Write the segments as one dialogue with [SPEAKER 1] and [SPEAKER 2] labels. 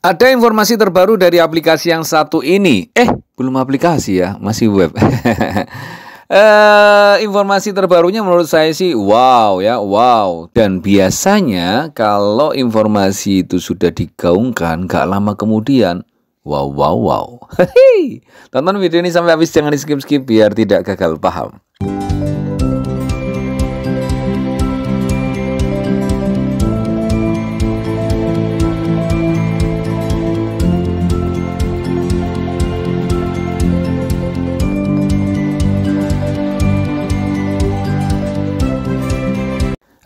[SPEAKER 1] Ada informasi terbaru dari aplikasi yang satu ini. Eh, belum aplikasi ya, masih web. eh, informasi terbarunya menurut saya sih wow ya, wow. Dan biasanya kalau informasi itu sudah digaungkan, gak lama kemudian wow wow wow. Tonton video ini sampai habis jangan di skip skip biar tidak gagal paham.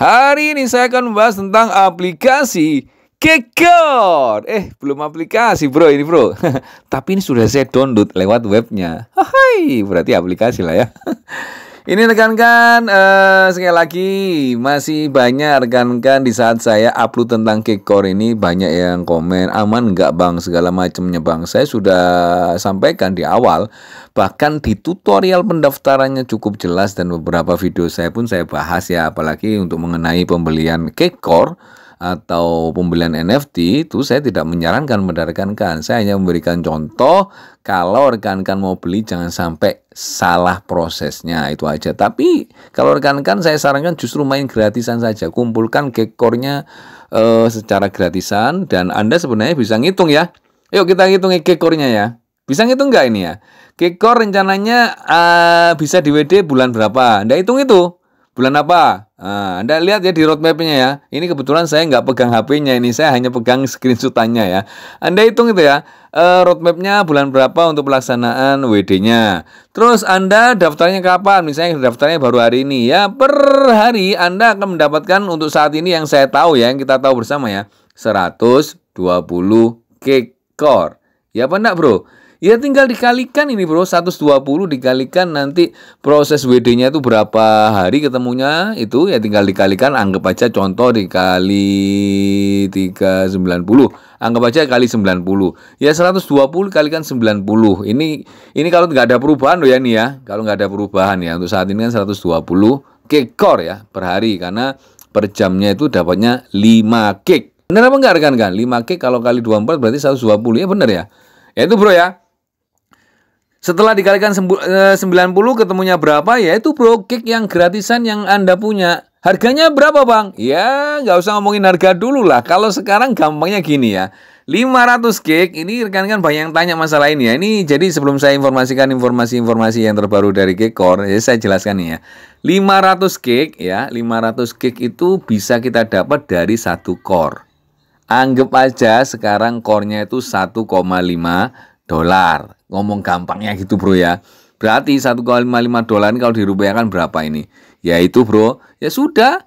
[SPEAKER 1] Hari ini saya akan membahas tentang aplikasi Kekor. Eh, belum aplikasi, Bro, ini, Bro. Tapi ini sudah saya download lewat webnya. Hai, berarti aplikasi lah ya. Ini rekan-rekan uh, sekali lagi masih banyak rekan-rekan di saat saya upload tentang kekor ini banyak yang komen aman nggak bang segala macamnya bang. Saya sudah sampaikan di awal bahkan di tutorial pendaftarannya cukup jelas dan beberapa video saya pun saya bahas ya apalagi untuk mengenai pembelian kekor atau pembelian NFT itu saya tidak menyarankan pada rekan-rekan. Saya hanya memberikan contoh kalau rekan-rekan mau beli jangan sampai salah prosesnya itu aja. Tapi kalau rekan-rekan saya sarankan justru main gratisan saja. Kumpulkan gekornya eh, secara gratisan dan Anda sebenarnya bisa ngitung ya. Yuk kita ngitung gekornya ya. Bisa ngitung nggak ini ya? Gekor rencananya uh, bisa di WD bulan berapa? Anda hitung itu bulan apa? Nah, anda lihat ya di roadmapnya ya. Ini kebetulan saya nggak pegang HP-nya ini, saya hanya pegang screenshotannya ya. Anda hitung itu ya, eh, roadmapnya bulan berapa untuk pelaksanaan WD-nya. Terus Anda daftarnya kapan? Misalnya daftarnya baru hari ini ya. Per hari Anda akan mendapatkan untuk saat ini yang saya tahu ya, yang kita tahu bersama ya, 120 kekor. Ya apa enggak bro? Ya tinggal dikalikan ini bro 120 dikalikan nanti proses WD-nya itu berapa hari ketemunya itu ya tinggal dikalikan anggap aja contoh dikali 390 anggap aja kali 90 ya 120 kalikan 90 ini ini kalau nggak ada perubahan loh ya nih ya kalau nggak ada perubahan ya untuk saat ini kan 120 kekor ya per hari karena per jamnya itu dapatnya 5 kek. benar apa enggak rekan-rekan 5 kek kalau kali 24 berarti 120 ya benar ya ya itu bro ya setelah dikalikan 90 eh, ketemunya berapa? ya itu bro kick yang gratisan yang Anda punya. Harganya berapa bang? Ya nggak usah ngomongin harga dulu lah. Kalau sekarang gampangnya gini ya. 500 kick ini rekan-rekan banyak yang tanya masalah ini ya. Ini jadi sebelum saya informasikan informasi-informasi yang terbaru dari Kickcore, ya saya jelaskan nih ya. 500 kick ya, 500 kick itu bisa kita dapat dari satu core. Anggap aja sekarang core-nya itu 1,5 dolar. Ngomong gampangnya gitu bro ya. Berarti 1,55 dolar ini kalau dirupiahkan berapa ini? Ya itu bro, ya sudah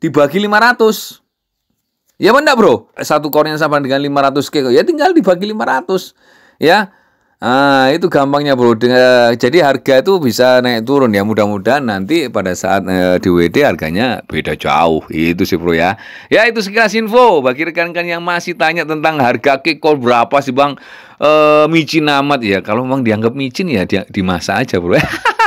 [SPEAKER 1] dibagi 500. Ya mana bro, satu koin yang sama dengan 500 kek. Ya tinggal dibagi 500. Ya, Ah, itu gampangnya bro. Eh, jadi harga itu bisa naik turun ya. Mudah-mudahan nanti pada saat eh, di WD harganya beda jauh. Itu sih bro ya. Ya itu sekilas info bagi rekan-rekan yang masih tanya tentang harga kekol berapa sih bang eh, micin amat ya. Kalau memang dianggap micin ya di masa aja bro.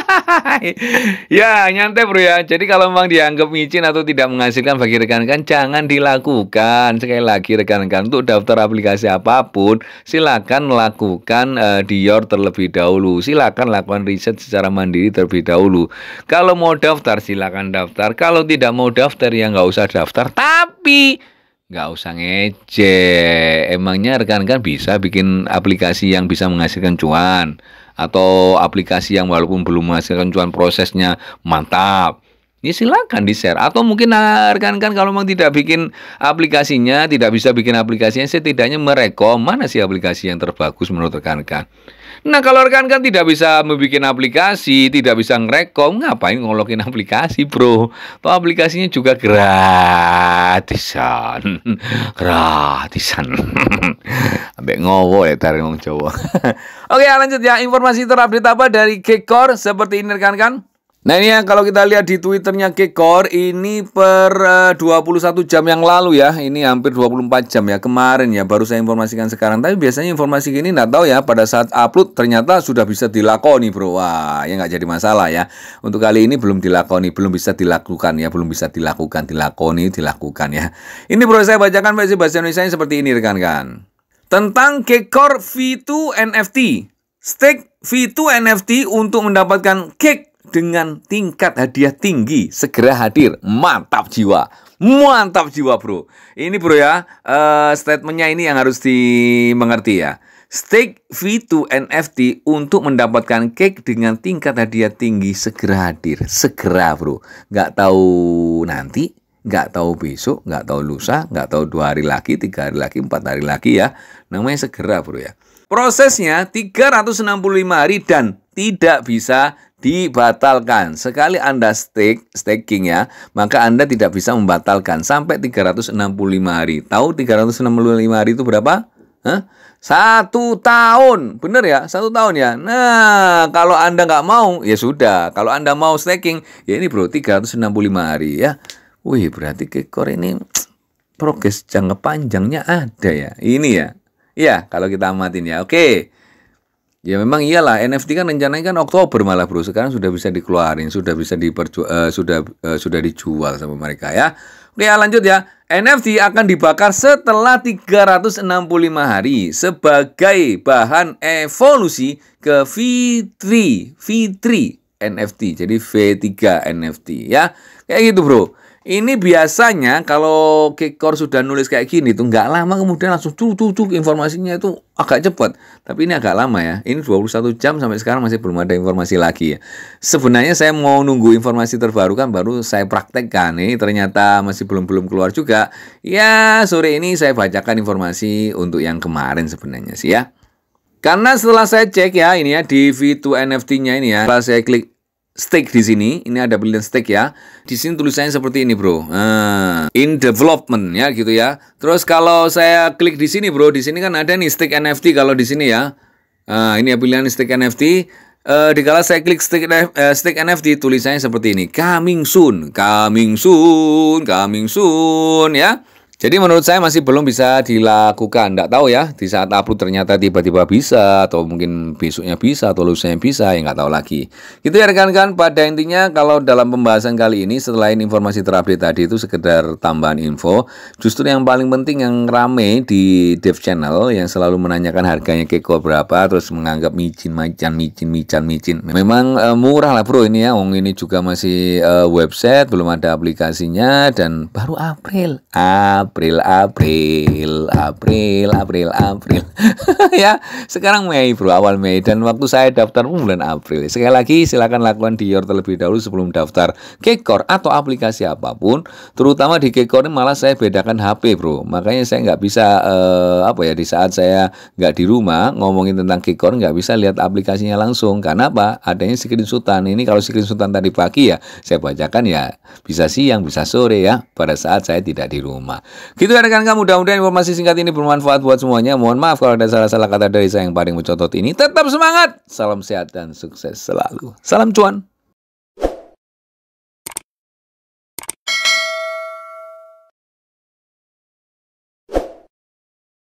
[SPEAKER 1] ya nyantai bro ya. Jadi kalau memang dianggap micin atau tidak menghasilkan bagi rekan-rekan jangan dilakukan. Sekali lagi rekan-rekan untuk daftar aplikasi apapun silakan lakukan uh, Dior terlebih dahulu. Silakan lakukan riset secara mandiri terlebih dahulu. Kalau mau daftar silakan daftar. Kalau tidak mau daftar ya nggak usah daftar. Tapi nggak usah ngece. Emangnya rekan-rekan bisa bikin aplikasi yang bisa menghasilkan cuan? atau aplikasi yang walaupun belum menghasilkan cuan prosesnya mantap ya silakan di share atau mungkin nah, rekan-rekan kalau memang tidak bikin aplikasinya tidak bisa bikin aplikasinya setidaknya merekom mana sih aplikasi yang terbagus menurut rekan-rekan nah kalau rekan-rekan tidak bisa membuat aplikasi tidak bisa ngerekom ngapain ngolokin aplikasi bro toh aplikasinya juga gratisan gratisan ambek ngowo ya tarik ngomong Jawa oke lanjut ya informasi terupdate apa dari Gekor seperti ini rekan-rekan Nah ini ya kalau kita lihat di Twitternya Kekor ini per eh, uh, 21 jam yang lalu ya Ini hampir 24 jam ya kemarin ya baru saya informasikan sekarang Tapi biasanya informasi ini, nggak tahu ya pada saat upload ternyata sudah bisa dilakoni bro Wah ya nggak jadi masalah ya Untuk kali ini belum dilakoni, belum bisa dilakukan ya Belum bisa dilakukan, dilakoni, dilakukan ya Ini bro saya bacakan versi bahasa Indonesia seperti ini rekan-rekan Tentang Kekor V2 NFT Stake V2 NFT untuk mendapatkan cake dengan tingkat hadiah tinggi segera hadir. Mantap jiwa. Mantap jiwa, Bro. Ini, Bro ya, uh, statementnya ini yang harus dimengerti ya. Stake V2 NFT untuk mendapatkan cake dengan tingkat hadiah tinggi segera hadir. Segera, Bro. Nggak tahu nanti, nggak tahu besok, nggak tahu lusa, nggak tahu dua hari lagi, tiga hari lagi, empat hari lagi ya. Namanya segera, Bro ya. Prosesnya 365 hari dan tidak bisa dibatalkan. Sekali Anda stake staking ya, maka Anda tidak bisa membatalkan sampai 365 hari. Tahu 365 hari itu berapa? Hah? Satu tahun, bener ya? Satu tahun ya. Nah, kalau Anda nggak mau, ya sudah. Kalau Anda mau staking, ya ini bro, 365 hari ya. Wih, berarti kekor ini progres jangka panjangnya ada ya. Ini ya. Iya, kalau kita amatin ya. Oke. Ya memang iyalah NFT kan rencananya kan Oktober malah bro sekarang sudah bisa dikeluarin sudah bisa diperju uh, sudah uh, sudah dijual sama mereka ya. Oke ya, lanjut ya NFT akan dibakar setelah 365 hari sebagai bahan evolusi ke V3 V3 NFT jadi V3 NFT ya kayak gitu bro. Ini biasanya kalau Kikor sudah nulis kayak gini tuh nggak lama kemudian langsung tuh tuh tuh informasinya itu agak cepat. Tapi ini agak lama ya. Ini 21 jam sampai sekarang masih belum ada informasi lagi ya. Sebenarnya saya mau nunggu informasi terbaru kan baru saya praktekkan. Ini ternyata masih belum belum keluar juga. Ya sore ini saya bacakan informasi untuk yang kemarin sebenarnya sih ya. Karena setelah saya cek ya ini ya di V2 NFT-nya ini ya, setelah saya klik Stake di sini. Ini ada pilihan Stake ya. Di sini tulisannya seperti ini, Bro. Nah, in development ya gitu ya. Terus kalau saya klik di sini, Bro, di sini kan ada nih Stake NFT kalau di sini ya. Nah, ini ya pilihan Stake NFT. Uh, eh, dikala saya klik stick, uh, stick NFT tulisannya seperti ini coming soon coming soon coming soon ya jadi menurut saya masih belum bisa dilakukan. Nggak tahu ya, di saat upload ternyata tiba-tiba bisa, atau mungkin besoknya bisa, atau lulusnya bisa, ya nggak tahu lagi. Itu ya rekan-rekan, pada intinya kalau dalam pembahasan kali ini, selain informasi terupdate tadi itu sekedar tambahan info, justru yang paling penting yang rame di dev channel, yang selalu menanyakan harganya keko berapa, terus menganggap micin, macan, micin, mican, micin. Memang e, murah lah bro ini ya, Wong ini juga masih e, website, belum ada aplikasinya, dan baru April. April April, April, April, April, April. ya, sekarang Mei bro, awal Mei dan waktu saya daftar uh, bulan April. Sekali lagi silakan lakukan di Dior terlebih dahulu sebelum daftar Kekor atau aplikasi apapun, terutama di Kekor ini malah saya bedakan HP bro. Makanya saya nggak bisa eh, apa ya di saat saya nggak di rumah ngomongin tentang Kekor nggak bisa lihat aplikasinya langsung. Karena apa? Adanya screenshotan. Ini kalau screenshotan tadi pagi ya saya bacakan ya bisa siang bisa sore ya pada saat saya tidak di rumah. Gitu ya rekan kamu, mudah-mudahan informasi singkat ini bermanfaat buat semuanya. Mohon maaf kalau ada salah-salah kata dari saya yang paling mencotot ini. Tetap semangat, salam sehat dan sukses selalu. Salam cuan.